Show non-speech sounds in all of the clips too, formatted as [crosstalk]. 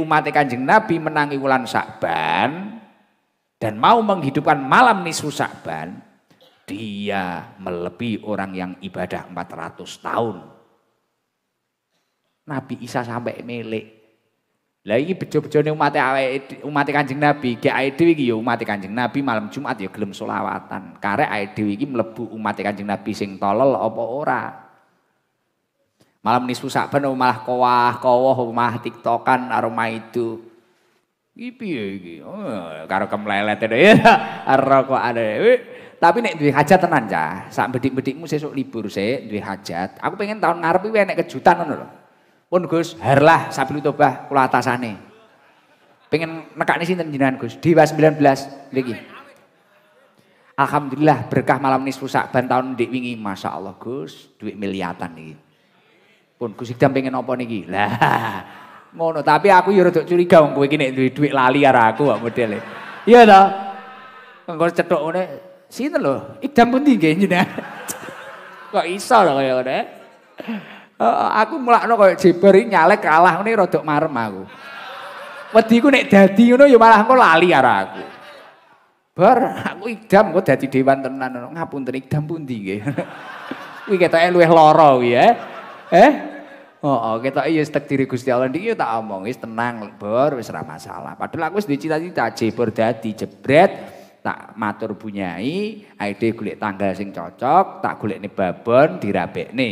umat kanjeng Nabi menangi wulan Sa'ban dan mau menghidupkan malam nisfu Sa'ban, dia melebihi orang yang ibadah 400 tahun. Nabi Isa sampai milik. Lah iki bejo-bejone umat umat Kanjeng Nabi, gek ae dhewe iki ya umat Kanjeng Nabi malam Jumat ya gelem selawatan. karena ae dhewe iki mlebu umat Kanjeng Nabi sing tolol apa ora? Malam ini susah penuh oh, malah kowah kowah rumah oh, tiktokan aroma itu. gipi ya iki. Oh, karo kemlelet ya. [laughs] Rokok ada. Tapi nek duit hajat tenan ya saat bedik-bedikmu sok libur saya duit hajat. Aku pengen tahun ngarep iki nek kejutan ngono lho. Pun Gus, harlah sabil tobah kula atasane. Pengen nekak nih sini jenengan Gus? sembilan 19 lagi Alhamdulillah berkah malam ini susah ban tahun dik wingi Masya Allah Gus duit miliatan nih. Pun kusik Hikdam pengen apa niki? Lah, mono [laughs] Tapi aku ya rada curiga wong kowe iki nek duwe lali arah aku kok modele. Iya ta? Engko cetok ngene, sinten lho? Ikdam pundi nggih jenengan? [laughs] kok iso lho kaya ngene? aku mulakno koyo jeber iki nyalek kalah ngene rada marem aku. Wedi ku nek dadi ngono ya malah engko lali arah aku. Bar aku ikdam, kok dadi dewan tenan ngono. Ngapunten idam pundi nggih. [laughs] Kuwi ketoke luwih lara kuwi ya. Eh? eh? Oh kita ketok iya stek takdire Gusti Allah niki iya tak omong wis tenang bor wis ora masalah. Padahal aku wis cita-cita jebor dadi jebret tak matur bunyai, aide golek tanggal sing cocok, tak nih babon dirabekne.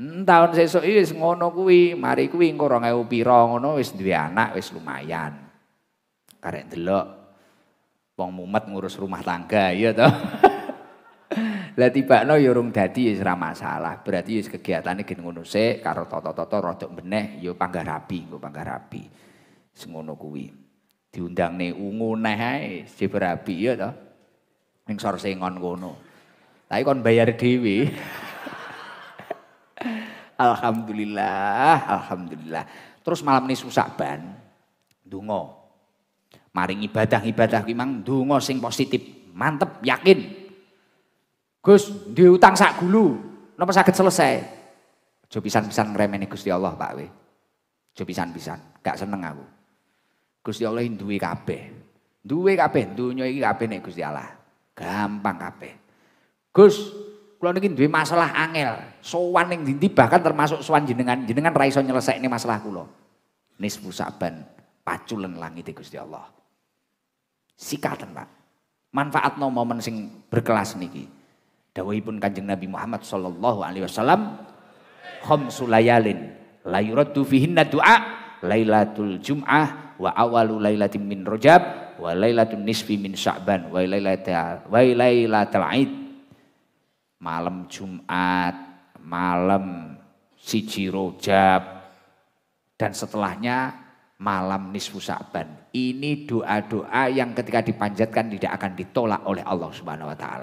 Hmm, tahun sesuk iki wis ngono kuwi, mari kuwi engko 2000 pira ngono wis duwe anak wis lumayan. Karek delok wong mumet ngurus rumah tangga ya toh. Lah tibakno ya urung dadi wis ora masalah. Berarti wis kegiatane gen ngono sik karo tata-tata rada meneh ya panggah rapi, nggo panggah rapi. Wis ngono kuwi. Diundangne ungu neh ae, sip rapi ya to. Ning sor sengon ngono. Tapi kon bayar dhewe. [laughs] alhamdulillah, alhamdulillah. Terus malam ini susah ban, dungo. Maring ibadah-ibadah kuwi mang dungo sing positif, mantep, yakin. Gus diutang sak gulu, napa sakit selesai. Jo pisan-pisan ngremeni Gusti Allah Pak we. Jo pisan-pisan, gak seneng aku. Gusti Allah duwe kabeh. Duwe kabeh donya iki kabeh nek Gusti Allah. Gampang kabeh. Gus, kula niki duwe masalah angel. Sowan ning dindi bahkan termasuk sowan jenengan, jenengan ra iso nyelesaikne masalah kula. Nisfu saban paculen langit e Gusti Allah. Sikaten Pak. Manfaatno momen sing berkelas niki pun Kanjeng Nabi Muhammad sallallahu alaihi wasallam hom sulayalin, layurat yuraddu fihinna du'a Laylatul jum'ah wa awalu lailatin min rojab, wa laylatun nisfi min sya'ban wa laylatul wa aid malam Jumat malam siji rojab dan setelahnya malam nisfu sya'ban ini doa-doa yang ketika dipanjatkan tidak akan ditolak oleh Allah Subhanahu wa taala